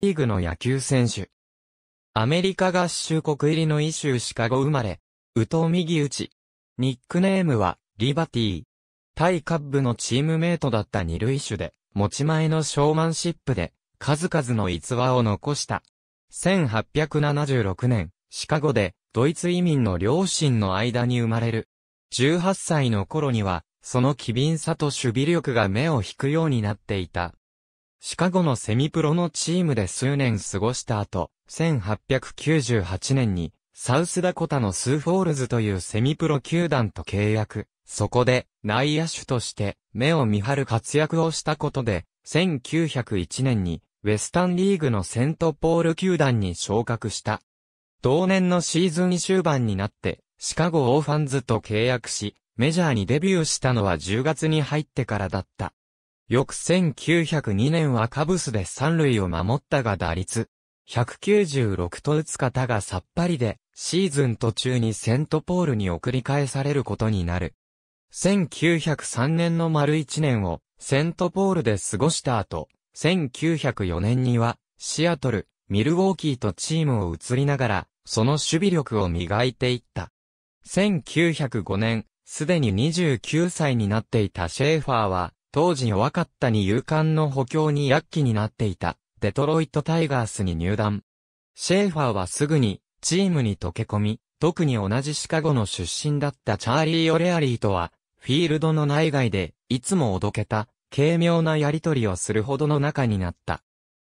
リーグの野球選手。アメリカ合衆国入りのイシューシカゴ生まれ、ウミ右打ち。ニックネームは、リバティ。タイカッブのチームメイトだった二塁手で、持ち前のショーマンシップで、数々の逸話を残した。1876年、シカゴで、ドイツ移民の両親の間に生まれる。18歳の頃には、その機敏さと守備力が目を引くようになっていた。シカゴのセミプロのチームで数年過ごした後、1898年に、サウスダコタのスーフォールズというセミプロ球団と契約。そこで、内野手として、目を見張る活躍をしたことで、1901年に、ウェスタンリーグのセントポール球団に昇格した。同年のシーズン終盤になって、シカゴオーファンズと契約し、メジャーにデビューしたのは10月に入ってからだった。翌1902年はカブスで三塁を守ったが打率196と打つ方がさっぱりで、シーズン途中にセントポールに送り返されることになる。1903年の丸1年をセントポールで過ごした後、1904年にはシアトル、ミルウォーキーとチームを移りながら、その守備力を磨いていった。1905年、すでに29歳になっていたシェーファーは、当時弱かったに勇敢の補強に躍起になっていた、デトロイトタイガースに入団。シェーファーはすぐに、チームに溶け込み、特に同じシカゴの出身だったチャーリー・オレアリーとは、フィールドの内外で、いつもおどけた、軽妙なやりとりをするほどの仲になった。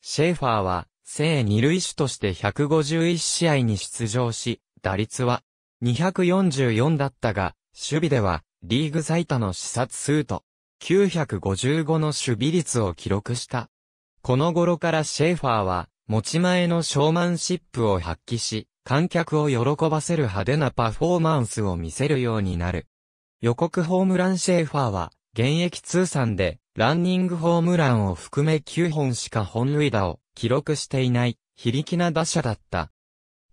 シェーファーは、正二塁手として151試合に出場し、打率は244だったが、守備ではリーグ最多の視察数と955の守備率を記録した。この頃からシェーファーは、持ち前のショーマンシップを発揮し、観客を喜ばせる派手なパフォーマンスを見せるようになる。予告ホームランシェーファーは、現役通算で、ランニングホームランを含め9本しか本塁打を記録していない、非力な打者だった。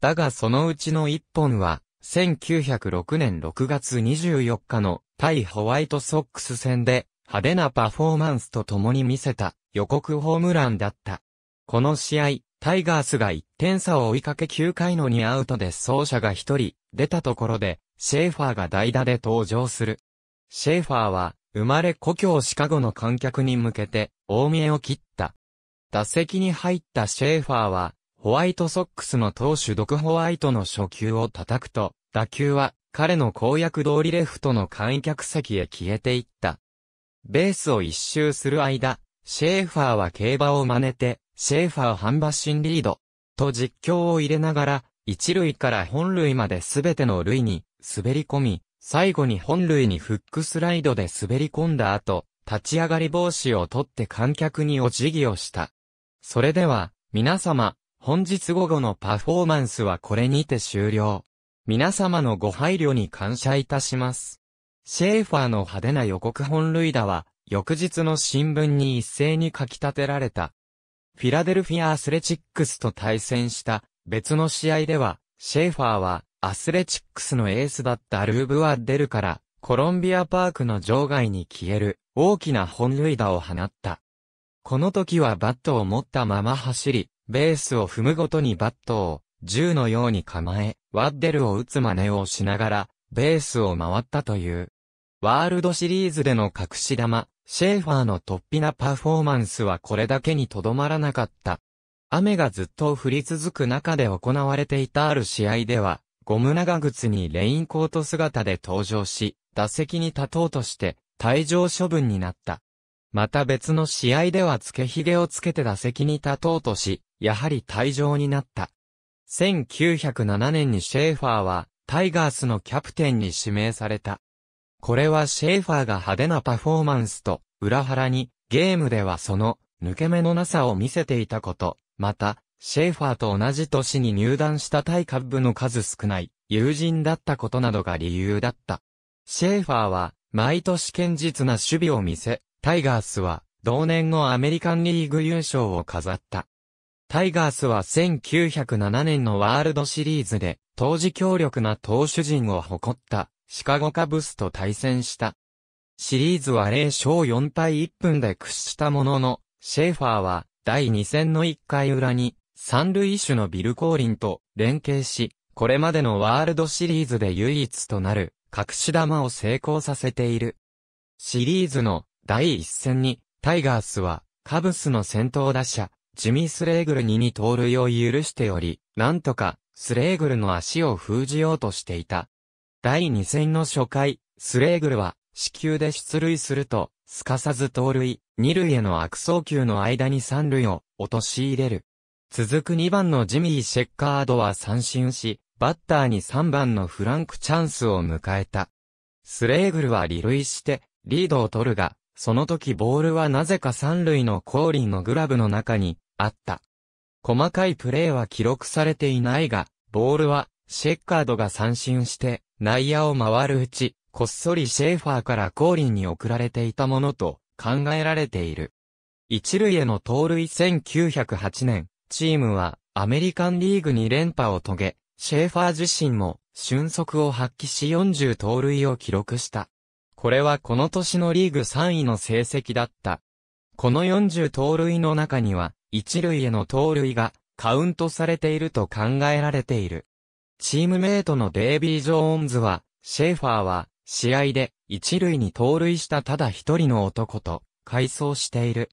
だがそのうちの1本は、1906年6月24日の対ホワイトソックス戦で派手なパフォーマンスと共に見せた予告ホームランだった。この試合、タイガースが1点差を追いかけ9回の2アウトで走者が1人出たところで、シェーファーが代打で登場する。シェーファーは、生まれ故郷シカゴの観客に向けて、大見えを切った。打席に入ったシェーファーは、ホワイトソックスの投手ドクホワイトの初球を叩くと、打球は彼の公約通りレフトの観客席へ消えていった。ベースを一周する間、シェーファーは競馬を真似て、シェーファー半馬身リード、と実況を入れながら、一塁から本塁まで全ての塁に滑り込み、最後に本塁にフックスライドで滑り込んだ後、立ち上がり帽子を取って観客にお辞儀をした。それでは、皆様、本日午後のパフォーマンスはこれにて終了。皆様のご配慮に感謝いたします。シェーファーの派手な予告本塁打は、翌日の新聞に一斉に書き立てられた。フィラデルフィア・アスレチックスと対戦した別の試合では、シェーファーはアスレチックスのエースだったルーブ・ワッデルからコロンビアパークの場外に消える大きな本塁打を放った。この時はバットを持ったまま走り、ベースを踏むごとにバットを銃のように構え、ワッデルを打つ真似をしながら、ベースを回ったという。ワールドシリーズでの隠し玉、シェーファーの突飛なパフォーマンスはこれだけにとどまらなかった。雨がずっと降り続く中で行われていたある試合では、ゴム長靴にレインコート姿で登場し、打席に立とうとして、退場処分になった。また別の試合では付けひげをつけて打席に立とうとし、やはり退場になった。1907年にシェーファーは、タイガースのキャプテンに指名された。これはシェーファーが派手なパフォーマンスと、裏腹に、ゲームではその、抜け目のなさを見せていたこと、また、シェーファーと同じ年に入団した対下部の数少ない、友人だったことなどが理由だった。シェーファーは、毎年堅実な守備を見せ、タイガースは、同年のアメリカンリーグ優勝を飾った。タイガースは1907年のワールドシリーズで、当時強力な投手陣を誇ったシカゴカブスと対戦した。シリーズは0勝4対1分で屈したものの、シェーファーは第2戦の1回裏に三塁手のビル・コーリンと連携し、これまでのワールドシリーズで唯一となる隠し玉を成功させている。シリーズの第1戦にタイガースはカブスの先頭打者、ジミー・スレーグルに2盗塁を許しており、なんとかスレーグルの足を封じようとしていた。第2戦の初回、スレーグルは、死球で出塁すると、すかさず盗塁、二塁への悪送球の間に三塁を、落とし入れる。続く2番のジミー・シェッカードは三振し、バッターに3番のフランクチャンスを迎えた。スレーグルは離塁して、リードを取るが、その時ボールはなぜか三塁のコーリンのグラブの中に、あった。細かいプレーは記録されていないが、ボールは、シェッカードが三振して、内野を回るうち、こっそりシェーファーから後輪に送られていたものと考えられている。一塁への盗塁1908年、チームはアメリカンリーグに連覇を遂げ、シェーファー自身も俊足を発揮し40盗塁を記録した。これはこの年のリーグ3位の成績だった。この40盗塁の中には、一塁への盗塁がカウントされていると考えられている。チームメイトのデイビー・ジョーンズは、シェーファーは、試合で、一塁に盗塁したただ一人の男と、回想している。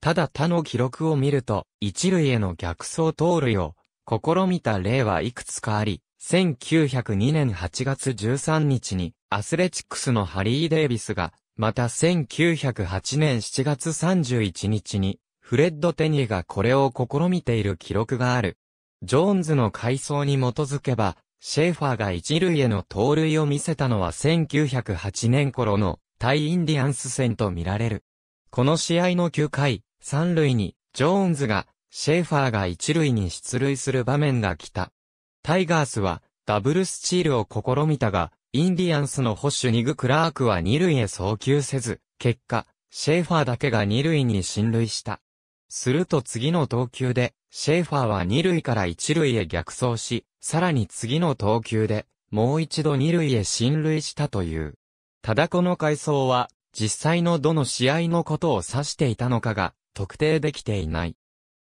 ただ他の記録を見ると、一塁への逆走盗塁を、試みた例はいくつかあり、1902年8月13日に、アスレチックスのハリー・デイビスが、また1908年7月31日に、フレッド・テニエがこれを試みている記録がある。ジョーンズの回想に基づけば、シェーファーが一塁への盗塁を見せたのは1908年頃の対インディアンス戦と見られる。この試合の9回、三塁に、ジョーンズが、シェーファーが一塁に出塁する場面が来た。タイガースは、ダブルスチールを試みたが、インディアンスの保守ニグ・クラークは二塁へ送球せず、結果、シェーファーだけが二塁に進塁した。すると次の投球で、シェーファーは二塁から一塁へ逆走し、さらに次の投球で、もう一度二塁へ進塁したという。ただこの回想は、実際のどの試合のことを指していたのかが、特定できていない。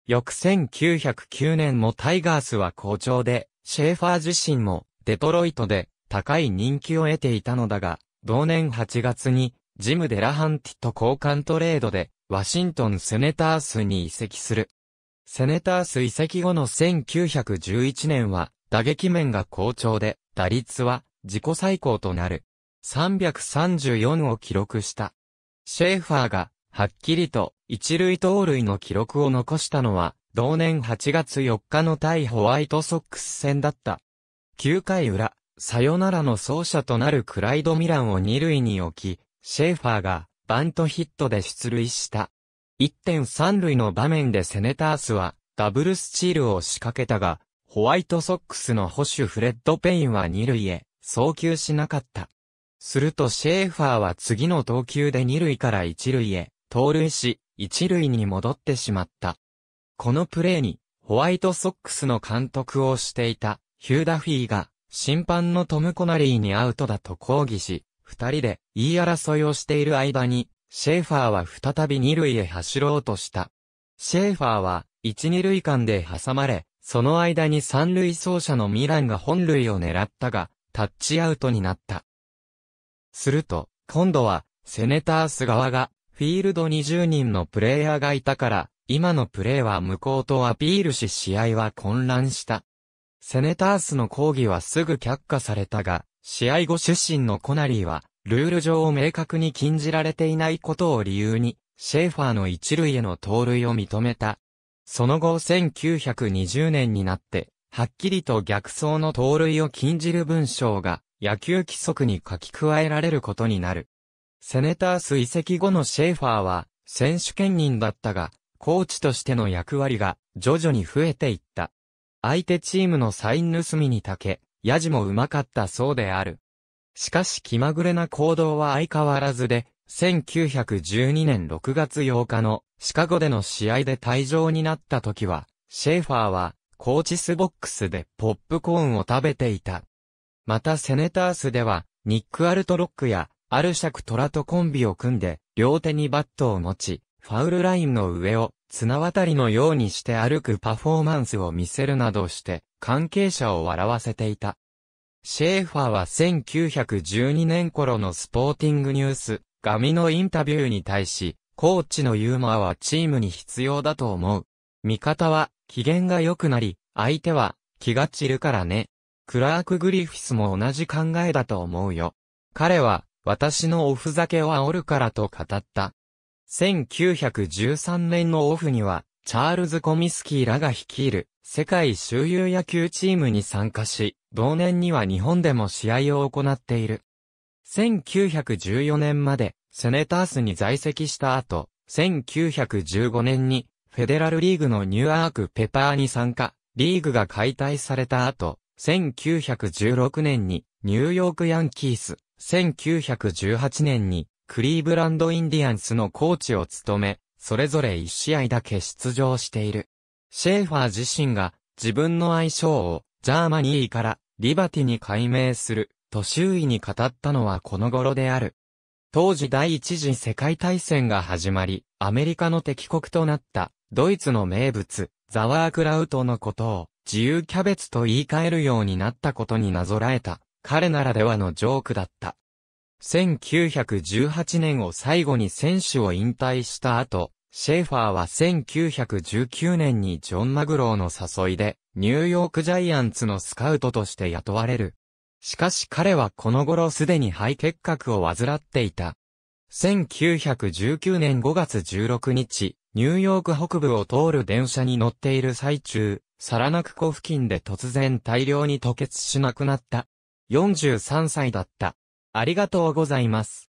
翌1909年もタイガースは好調で、シェーファー自身も、デトロイトで、高い人気を得ていたのだが、同年8月に、ジム・デラハンティと交換トレードで、ワシントン・セネタースに移籍する。セネタース移籍後の1911年は、打撃面が好調で、打率は自己最高となる。334を記録した。シェーファーが、はっきりと、一塁盗塁の記録を残したのは、同年8月4日の対ホワイトソックス戦だった。9回裏、サヨナラの走者となるクライド・ミランを二塁に置き、シェーファーが、バントヒットで出塁した。1点3塁の場面でセネタースはダブルスチールを仕掛けたが、ホワイトソックスの保守フレッド・ペインは2塁へ送球しなかった。するとシェーファーは次の投球で2塁から1塁へ盗塁し、1塁に戻ってしまった。このプレーに、ホワイトソックスの監督をしていたヒューダフィーが審判のトム・コナリーにアウトだと抗議し、二人で言い争いをしている間にシェーファーは再び二塁へ走ろうとした。シェーファーは、一二塁間で挟まれ、その間に三塁走者のミランが本塁を狙ったが、タッチアウトになった。すると、今度は、セネタース側が、フィールド20人のプレイヤーがいたから、今のプレーは無効とアピールし試合は混乱した。セネタースの抗議はすぐ却下されたが、試合後出身のコナリーは、ルール上を明確に禁じられていないことを理由に、シェーファーの一塁への盗塁を認めた。その後1920年になって、はっきりと逆走の盗塁を禁じる文章が野球規則に書き加えられることになる。セネタース移籍後のシェーファーは選手兼任だったが、コーチとしての役割が徐々に増えていった。相手チームのサイン盗みにたけ、ヤジもうまかったそうである。しかし気まぐれな行動は相変わらずで、1912年6月8日のシカゴでの試合で退場になった時は、シェーファーはコーチスボックスでポップコーンを食べていた。またセネタースでは、ニック・アルトロックやアルシャク・トラとコンビを組んで、両手にバットを持ち、ファウルラインの上を綱渡りのようにして歩くパフォーマンスを見せるなどして、関係者を笑わせていた。シェーファーは1912年頃のスポーティングニュース、ガミのインタビューに対し、コーチのユーモアはチームに必要だと思う。味方は、機嫌が良くなり、相手は、気が散るからね。クラーク・グリフィスも同じ考えだと思うよ。彼は、私のおふざけを煽るからと語った。1913年のオフには、チャールズ・コミスキーらが率いる、世界周遊野球チームに参加し、同年には日本でも試合を行っている。1914年までセネタースに在籍した後、1915年にフェデラルリーグのニューアークペパーに参加、リーグが解体された後、1916年にニューヨークヤンキース、1918年にクリーブランドインディアンスのコーチを務め、それぞれ1試合だけ出場している。シェーファー自身が自分の愛称をジャーマニーからリバティに改名すると周囲に語ったのはこの頃である。当時第一次世界大戦が始まり、アメリカの敵国となったドイツの名物、ザワークラウトのことを自由キャベツと言い換えるようになったことになぞらえた彼ならではのジョークだった。1918年を最後に選手を引退した後、シェーファーは1919年にジョン・マグローの誘いで、ニューヨークジャイアンツのスカウトとして雇われる。しかし彼はこの頃すでに肺結核を患っていた。1919年5月16日、ニューヨーク北部を通る電車に乗っている最中、サラナク湖付近で突然大量に吐血しなくなった。43歳だった。ありがとうございます。